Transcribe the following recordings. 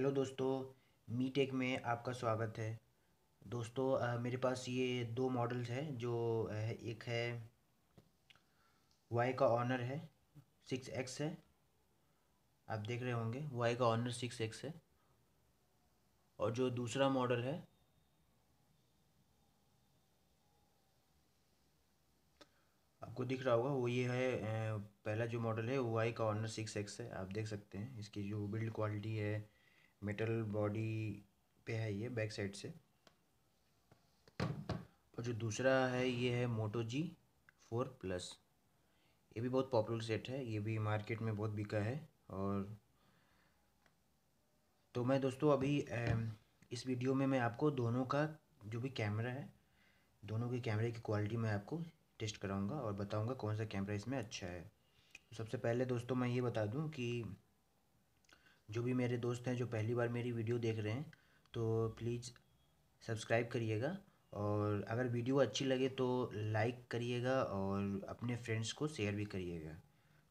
hello दोस्तों me take में आपका स्वागत है दोस्तों मेरे पास ये दो मॉडल्स हैं जो एक है वाई का ऑनर है सिक्स एक्स है आप देख रहे होंगे वाई का ऑनर सिक्स एक्स है और जो दूसरा मॉडल है आपको दिख रहा होगा वो ये है पहला जो मॉडल है वाई का ऑनर सिक्स एक्स है आप देख सकते हैं इसकी जो बिल्ड क्वालिटी है मेटल बॉडी पे है ये बैक साइड से और जो दूसरा है ये है मोटो जी फोर प्लस ये भी बहुत पॉपुलर सेट है ये भी मार्केट में बहुत बिका है और तो मैं दोस्तों अभी इस वीडियो में मैं आपको दोनों का जो भी कैमरा है दोनों के कैमरे की क्वालिटी मैं आपको टेस्ट कराऊंगा और बताऊंगा कौन सा कैमरा इसमें अच्छा है तो सबसे पहले दोस्तों मैं ये बता दूं कि जो भी मेरे दोस्त हैं जो पहली बार मेरी वीडियो देख रहे हैं तो प्लीज़ सब्सक्राइब करिएगा और अगर वीडियो अच्छी लगे तो लाइक करिएगा और अपने फ्रेंड्स को शेयर भी करिएगा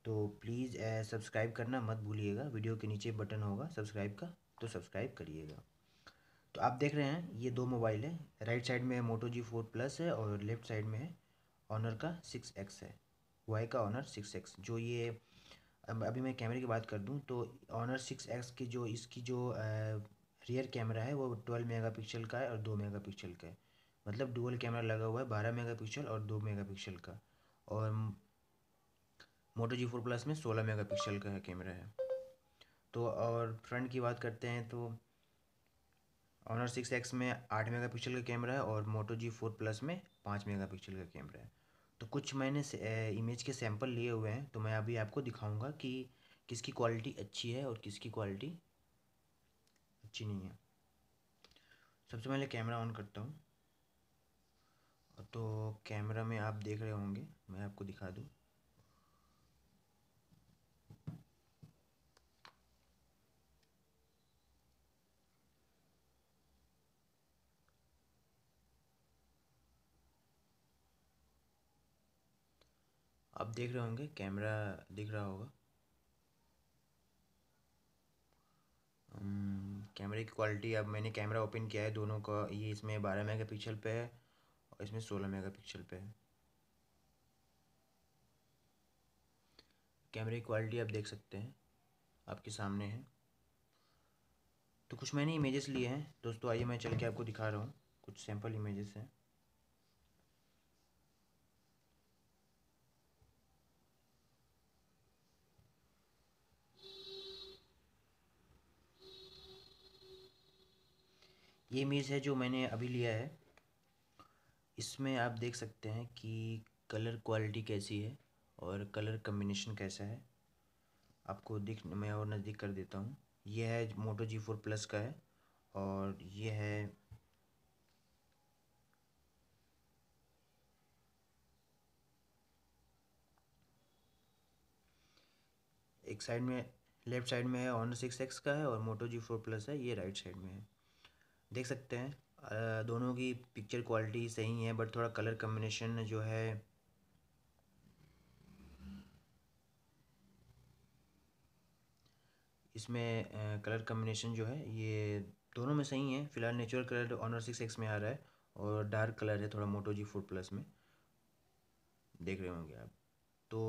तो प्लीज़ सब्सक्राइब करना मत भूलिएगा वीडियो के नीचे बटन होगा सब्सक्राइब का तो सब्सक्राइब करिएगा तो आप देख रहे हैं ये दो मोबाइल है राइट साइड में मोटो जी फोर प्लस है और लेफ्ट साइड में है ऑनर का सिक्स एक्स है वाई का ऑनर सिक्स एक्स जो ये अभी मैं कैमरे की बात कर दूँ तो ऑनर सिक्स एक्स की जो इसकी जो रियर कैमरा है वो ट्वेल्व पिक्सल का है और दो पिक्सल का है मतलब डुअल कैमरा लगा हुआ है बारह पिक्सल और दो पिक्सल का और मोटो जी फोर प्लस में सोलह मेगा पिक्सल का है कैमरा है तो और फ्रंट की बात करते हैं तो ऑनर सिक्स एक्स में आठ मेगा पिक्सल का कैमरा है और मोटो जी फोर प्लस में पाँच मेगा पिक्सल का कैमरा है तो कुछ मैंने इमेज के सैंपल लिए हुए हैं तो मैं अभी आपको दिखाऊंगा कि किसकी क्वालिटी अच्छी है और किसकी क्वालिटी अच्छी नहीं है सबसे पहले कैमरा ऑन करता हूँ तो कैमरा में आप देख रहे होंगे मैं आपको दिखा दूँ आप देख रहे होंगे कैमरा दिख रहा होगा कैमरे की क्वालिटी अब मैंने कैमरा ओपन किया है दोनों का ये इसमें बारह मेगा पिक्सल पे है और इसमें सोलह मेगा पिक्सल पे है कैमरे की क्वालिटी आप देख सकते हैं आपके सामने है तो कुछ मैंने इमेजेस लिए हैं दोस्तों आइए मैं चल के आपको दिखा रहा हूँ कुछ सैम्पल इमेजेस हैं ये इमेज़ है जो मैंने अभी लिया है इसमें आप देख सकते हैं कि कलर क्वालिटी कैसी है और कलर कम्बिनेशन कैसा है आपको दिख मैं और नज़दीक कर देता हूँ यह है मोटो जी फोर प्लस का है और यह है एक साइड में लेफ्ट साइड में है ऑनर सिक्स एक्स का है और मोटो जी फोर प्लस है ये राइट साइड में है देख सकते हैं दोनों की पिक्चर क्वालिटी सही है बट थोड़ा कलर कम्बिनेशन जो है इसमें कलर कम्बिनेशन जो है ये दोनों में सही है फिलहाल natural colour Honor six X में आ रहा है और डार्क कलर है थोड़ा मोटो जी फोर प्लस में देख रहे होंगे आप तो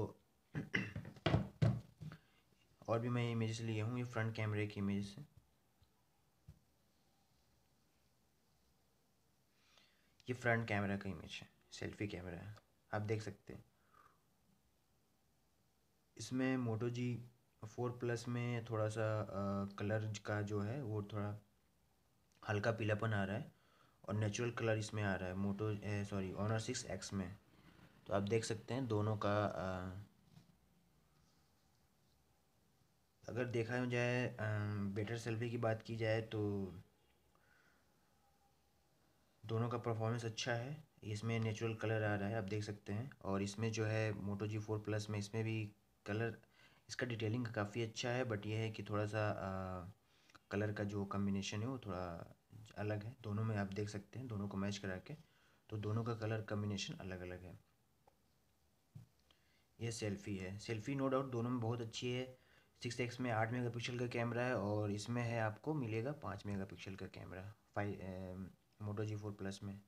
और भी मैं इमेजेस लिए हूँ ये फ्रंट कैमरे की इमेजेस है ये फ्रंट कैमरा का इमेज है सेल्फी कैमरा है आप देख सकते हैं इसमें मोटो जी फोर प्लस में थोड़ा सा कलर का जो है वो थोड़ा हल्का पीलापन आ रहा है और नेचुरल कलर इसमें आ रहा है Moto sorry Honor six X में तो आप देख सकते हैं दोनों का आ, अगर देखा जाए बेटर सेल्फी की बात की जाए तो दोनों का परफॉर्मेंस अच्छा है इसमें नेचुरल कलर आ रहा है आप देख सकते हैं और इसमें जो है मोटो जी फोर प्लस में इसमें भी कलर इसका डिटेलिंग काफ़ी अच्छा है बट ये है कि थोड़ा सा आ, कलर का जो कम्बिनेशन है वो थोड़ा अलग है दोनों में आप देख सकते हैं दोनों को मैच करा के तो दोनों का कलर कम्बिनेशन अलग अलग है यह सेल्फ़ी है सेल्फ़ी नो डाउट दोनों में बहुत अच्छी है सिक्स एक्स में आठ मेगापिक्सल का कैमरा है और इसमें है आपको मिलेगा पाँच मेगापिक्सल का camera five Moto G four plus में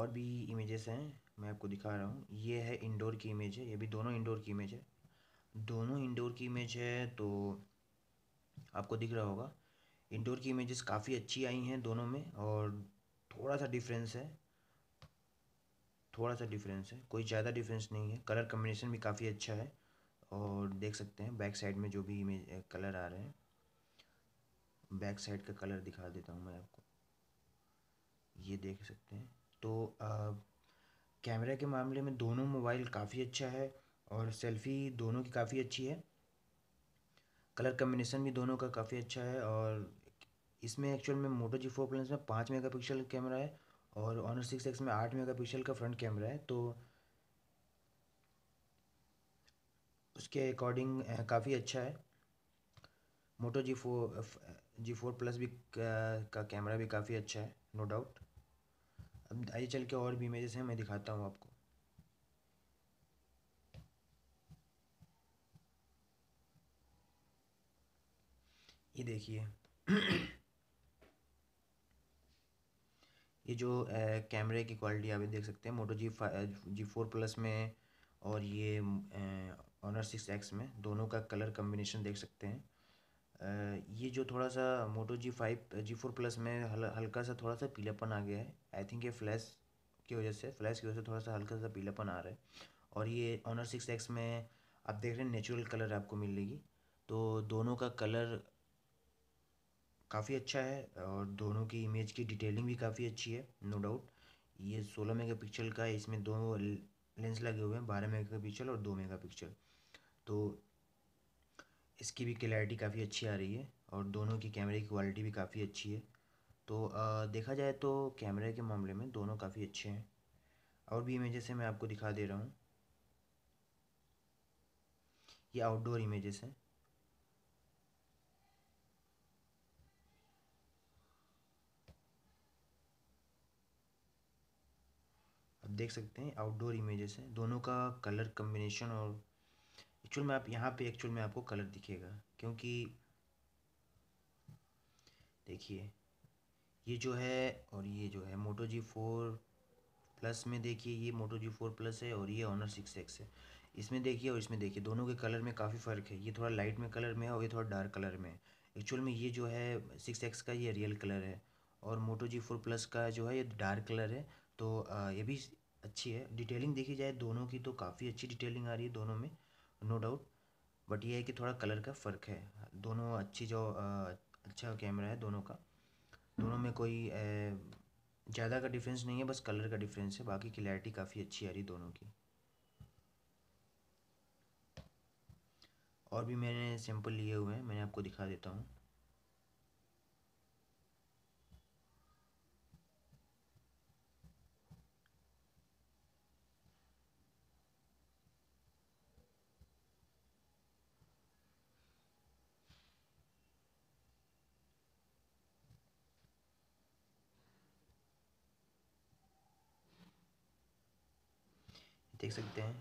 और भी इमेजेस हैं मैं आपको दिखा रहा हूँ ये है इंडोर की इमेज है ये भी दोनों इंडोर की इमेज है दोनों इंडोर की इमेज है तो आपको दिख रहा होगा इंडोर की इमेजेस काफ़ी अच्छी आई हैं दोनों में और थोड़ा सा डिफरेंस है थोड़ा सा डिफरेंस है कोई ज़्यादा डिफरेंस नहीं है कलर कम्बिनेशन भी काफ़ी अच्छा है और देख सकते हैं बैक साइड में जो भी इमेज कलर आ रहे हैं बैक साइड का कलर दिखा देता हूँ मैं आपको ये देख सकते हैं तो कैमरा के मामले में दोनों मोबाइल काफ़ी अच्छा है और सेल्फ़ी दोनों की काफ़ी अच्छी है कलर कम्बिनेसन भी दोनों का काफ़ी अच्छा है और इसमें एक्चुअल में मोटो जी फोर प्लस में पाँच मेगापिक्सल कैमरा है और ऑनर सिक्स एक्स में आठ मेगापिक्सल का फ्रंट कैमरा है तो उसके अकॉर्डिंग काफ़ी अच्छा है Moto G four G four plus भी का, का कैमरा भी काफ़ी अच्छा है नो डाउट अब आइए चल के और भी इमेजेस हैं मैं दिखाता हूँ आपको ये देखिए ये जो कैमरे की क्वालिटी आप देख सकते हैं मोटो जी जी फोर प्लस में और ये ऑनर सिक्स एक्स में दोनों का कलर कम्बिनेशन देख सकते हैं ये जो थोड़ा सा Moto G five G four plus में हल, हल्का सा थोड़ा सा पीलापन आ गया है आई थिंक ये फ्लैश की वजह से फ्लैश की वजह से थोड़ा सा हल्का सा पीलापन आ रहा है और ये ऑनर सिक्स एक्स में आप देख रहे हैं नेचुरल कलर आपको मिलेगी तो दोनों का कलर काफ़ी अच्छा है और दोनों की इमेज की डिटेलिंग भी काफ़ी अच्छी है नो डाउट ये सोलह मेगा पिक्सल का है इसमें दो लेंस लगे हुए हैं बारह मेगा पिक्सल और दो मेगा पिक्सल तो इसकी भी क्लैरिटी काफ़ी अच्छी आ रही है और दोनों की कैमरे की क्वालिटी भी काफ़ी अच्छी है तो आ, देखा जाए तो कैमरे के मामले में दोनों काफ़ी अच्छे हैं और भी इमेजेस हैं मैं आपको दिखा दे रहा हूँ ये आउटडोर इमेजेस हैं आप देख सकते हैं आउटडोर इमेजेस हैं दोनों का कलर कम्बिनेशन और एक्चुअल में आप यहाँ पे एक्चुअल में आपको कलर दिखेगा क्योंकि देखिए ये जो है और ये जो है मोटो जी फोर प्लस में देखिए ये मोटो जी फोर प्लस है और ये ऑनर सिक्स एक्स है इसमें देखिए और इसमें देखिए दोनों के कलर में काफ़ी फ़र्क है ये थोड़ा लाइट में कलर में है और ये थोड़ा डार्क कलर में है एक्चुअल में ये जो है सिक्स एक्स का ये रियल कलर है और मोटो जी फोर प्लस का जो है ये डार्क कलर है तो ये भी अच्छी है डिटेलिंग देखी जाए दोनों की तो काफ़ी अच्छी डिटेलिंग आ रही है दोनों में नो डाउट बट ये है कि थोड़ा कलर का फ़र्क है दोनों अच्छी जो अच्छा कैमरा है दोनों का दोनों में कोई ज़्यादा का डिफरेंस नहीं है बस कलर का डिफरेंस है बाकी क्लैरिटी काफ़ी अच्छी आ रही दोनों की और भी मैंने सैम्पल लिए हुए हैं मैंने आपको दिखा देता हूँ देख सकते हैं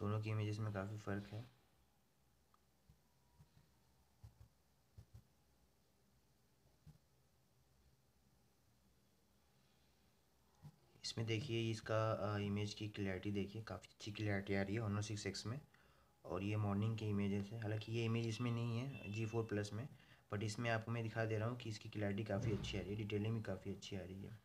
दोनों की इमेजेस में काफ़ी फ़र्क है इसमें देखिए इसका इमेज की क्लैरिटी देखिए काफ़ी अच्छी क्लैरिटी आ रही है ऑनर सिक्स एक्स में और ये मॉर्निंग के इमेजेस है हालांकि ये इमेज इसमें नहीं है जी फोर प्लस में बट इसमें आपको मैं दिखा दे रहा हूँ कि इसकी क्लैरिटी काफ़ी अच्छी आ रही है डिटेलिंग भी काफ़ी अच्छी आ रही है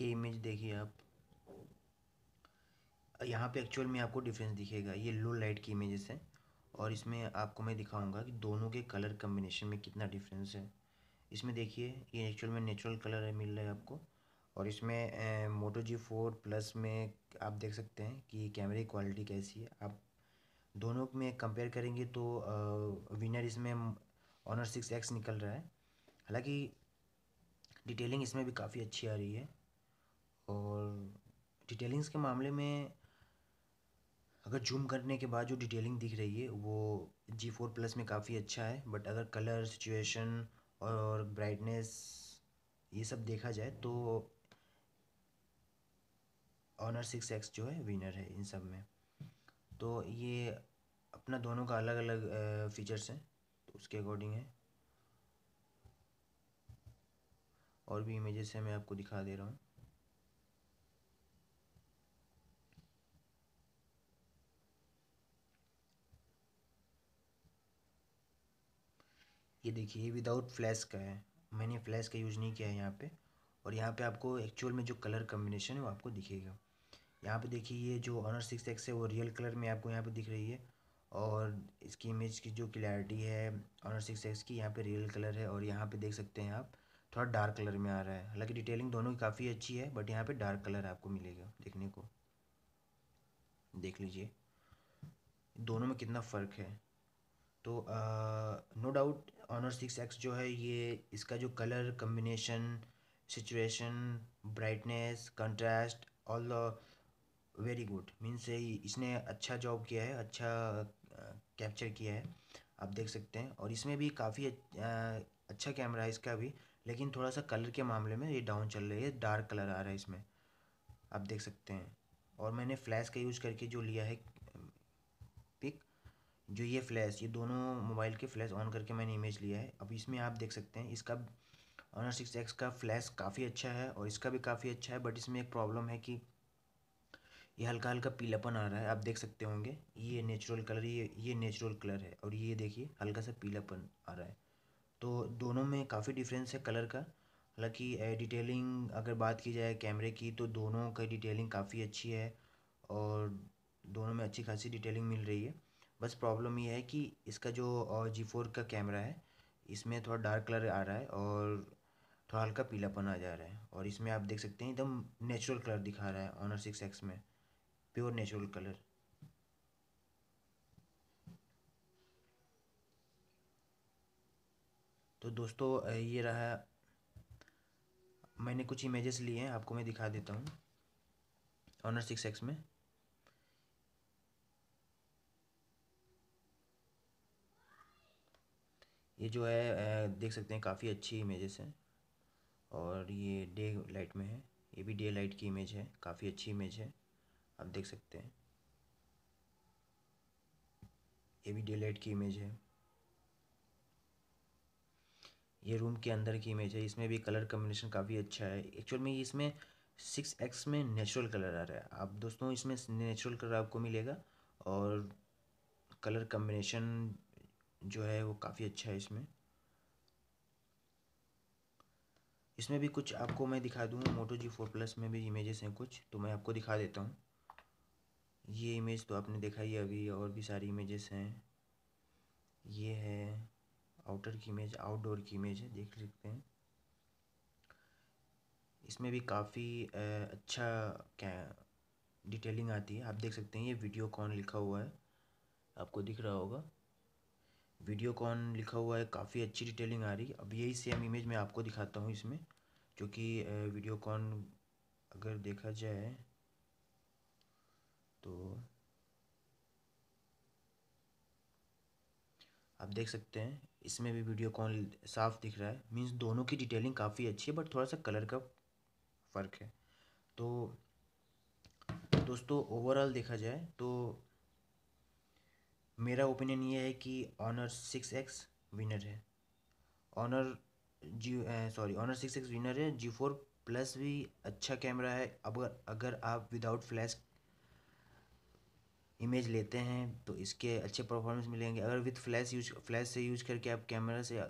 ये इमेज देखिए आप यहाँ पे एक्चुअल में आपको डिफरेंस दिखेगा ये लो लाइट की इमेजेस है और इसमें आपको मैं दिखाऊंगा कि दोनों के कलर कम्बिनेशन में कितना डिफरेंस है इसमें देखिए ये एक्चुअल में नेचुरल कलर है मिल रहा है आपको और इसमें मोटो जी फोर प्लस में आप देख सकते हैं कि कैमरे क्वालिटी कैसी है आप दोनों में कंपेयर करेंगे तो विनर इसमें ऑनर सिक्स एक्स निकल रहा है हालांकि डिटेलिंग इसमें भी काफ़ी अच्छी आ रही है और डिटेलिंग्स के मामले में अगर जूम करने के बाद जो डिटेलिंग दिख रही है वो जी फोर प्लस में काफ़ी अच्छा है बट अगर कलर सिचुएशन और ब्राइटनेस ये सब देखा जाए तो ऑनर सिक्स एक्स जो है विनर है इन सब में तो ये अपना दोनों का अलग अलग फीचर्स हैं तो उसके अकॉर्डिंग है और भी इमेजेस हैं मैं आपको दिखा दे रहा हूँ ये देखिए ये विदाउट फ्लैश का है मैंने फ्लैश का यूज़ नहीं किया है यहाँ पे और यहाँ पे आपको एक्चुअल में जो कलर कम्बिनेशन है वो आपको दिखेगा यहाँ पे देखिए ये जो ऑनर सिक्स एक्स है वो रियल कलर में आपको यहाँ पे दिख रही है और इसकी इमेज की जो क्लैरिटी है ऑनर सिक्स एक्स की यहाँ पे रियल कलर है और यहाँ पे देख सकते हैं आप थोड़ा डार्क कलर में आ रहा है हालांकि डिटेलिंग दोनों की काफ़ी अच्छी है बट यहाँ पर डार्क कलर आपको मिलेगा देखने को देख लीजिए दोनों में कितना फ़र्क है तो no uh, doubt no Honor six X जो है ये इसका जो colour combination situation brightness contrast all the very good means इसने अच्छा जॉब किया है अच्छा कैप्चर किया है आप देख सकते हैं और इसमें भी काफ़ी अच्छा कैमरा है इसका भी लेकिन थोड़ा सा कलर के मामले में ये डाउन चल रही है डार्क कलर आ रहा है इसमें आप देख सकते हैं और मैंने फ्लैश का यूज़ करके जो लिया है जो ये फ्लैश ये दोनों मोबाइल के फ्लैश ऑन करके मैंने इमेज लिया है अब इसमें आप देख सकते हैं इसका ऑनर सिक्स एक्स का फ्लैश काफ़ी अच्छा है और इसका भी काफ़ी अच्छा है बट इसमें एक प्रॉब्लम है कि ये हल्का हल्का पीलापन आ रहा है आप देख सकते होंगे ये नेचुरल कलर ये ये नेचुरल कलर है और ये देखिए हल्का सा पीलापन आ रहा है तो दोनों में काफ़ी डिफरेंस है कलर का हालांकि डिटेलिंग अगर बात की जाए कैमरे की तो दोनों का डिटेलिंग काफ़ी अच्छी है और दोनों में अच्छी खासी डिटेलिंग मिल रही है बस प्रॉब्लम ये है कि इसका जो जी फोर का कैमरा है इसमें थोड़ा डार्क कलर आ रहा है और थोड़ा हल्का पीलापन आ जा रहा है और इसमें आप देख सकते हैं एकदम नेचुरल कलर दिखा रहा है ऑनर सिक्स एक्स में प्योर नेचुरल कलर तो दोस्तों ये रहा मैंने कुछ इमेजेस लिए हैं आपको मैं दिखा देता हूँ ऑनर सिक्स एक्स में ये जो है देख सकते हैं काफ़ी अच्छी इमेजेस हैं और ये डे लाइट में है ये भी डे लाइट की इमेज है काफ़ी अच्छी इमेज है आप देख सकते हैं ये भी डे लाइट की इमेज है ये रूम के अंदर की इमेज है इसमें भी कलर कम्बिनेशन काफ़ी अच्छा है एक्चुअल में इसमें सिक्स एक्स में नेचुरल कलर आ रहा है आप दोस्तों इसमें नेचुरल कलर आपको मिलेगा और कलर कम्बिनेशन जो है वो काफ़ी अच्छा है इसमें इसमें भी कुछ आपको मैं दिखा दूँगा मोटो जी फोर प्लस में भी इमेजेस हैं कुछ तो मैं आपको दिखा देता हूँ ये इमेज तो आपने देखा ही अभी और भी सारी इमेजेस हैं ये है आउटर की इमेज आउटडोर की इमेज है देख सकते हैं इसमें भी काफ़ी अच्छा क्या डिटेलिंग आती है आप देख सकते हैं ये वीडियो कौन लिखा हुआ है आपको दिख रहा होगा वीडियो कॉन लिखा हुआ है काफ़ी अच्छी डिटेलिंग आ रही है अब यही सेम इमेज मैं आपको दिखाता हूँ इसमें क्योंकि वीडियो कॉन अगर देखा जाए तो आप देख सकते हैं इसमें भी वीडियो कॉल साफ दिख रहा है मीन्स दोनों की डिटेलिंग काफ़ी अच्छी है बट थोड़ा सा कलर का फ़र्क है तो दोस्तों ओवरऑल देखा जाए तो मेरा ओपिनियन ये है कि ऑनर सिक्स एक्स विनर है Honor G sorry Honor six X winner है जी फोर प्लस भी अच्छा कैमरा है अब अगर आप विदाउट फ्लैश इमेज लेते हैं तो इसके अच्छे परफॉर्मेंस मिलेंगे अगर विद फ्लैश यूज फ्लैश से यूज करके आप कैमरा से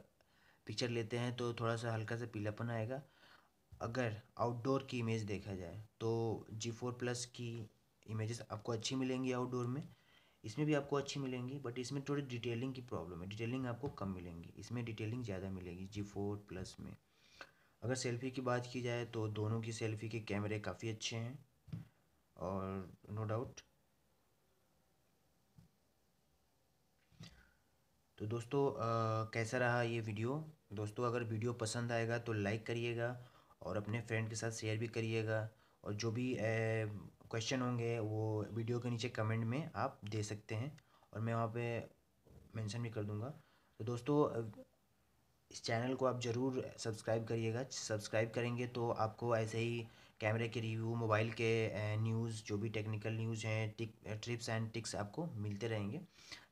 पिक्चर लेते हैं तो थोड़ा सा हल्का सा पीलापन आएगा अगर आउटडोर की इमेज देखा जाए तो जी फोर प्लस की इमेजेस आपको अच्छी मिलेंगी आउटडोर में इसमें भी आपको अच्छी मिलेंगी बट इसमें थोड़ी डिटेलिंग की प्रॉब्लम है डिटेलिंग आपको कम मिलेंगी इसमें डिटेलिंग ज़्यादा मिलेगी जी फोर प्लस में अगर सेल्फ़ी की बात की जाए तो दोनों की सेल्फ़ी के कैमरे काफ़ी अच्छे हैं और नो डाउट तो दोस्तों आ, कैसा रहा ये वीडियो दोस्तों अगर वीडियो पसंद आएगा तो लाइक करिएगा और अपने फ्रेंड के साथ शेयर भी करिएगा और जो भी ए, क्वेश्चन होंगे वो वीडियो के नीचे कमेंट में आप दे सकते हैं और मैं वहाँ पे मेंशन भी कर दूँगा तो दोस्तों इस चैनल को आप ज़रूर सब्सक्राइब करिएगा सब्सक्राइब करेंगे तो आपको ऐसे ही कैमरे के रिव्यू मोबाइल के न्यूज़ जो भी टेक्निकल न्यूज़ हैं टिक ट्रिप्स एंड टिक्स आपको मिलते रहेंगे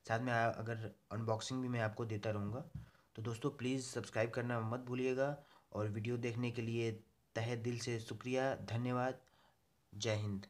साथ में अगर अनबॉक्सिंग भी मैं आपको देता रहूँगा तो दोस्तों प्लीज़ सब्सक्राइब करना मत भूलिएगा और वीडियो देखने के लिए तहे दिल से शुक्रिया धन्यवाद जय हिंद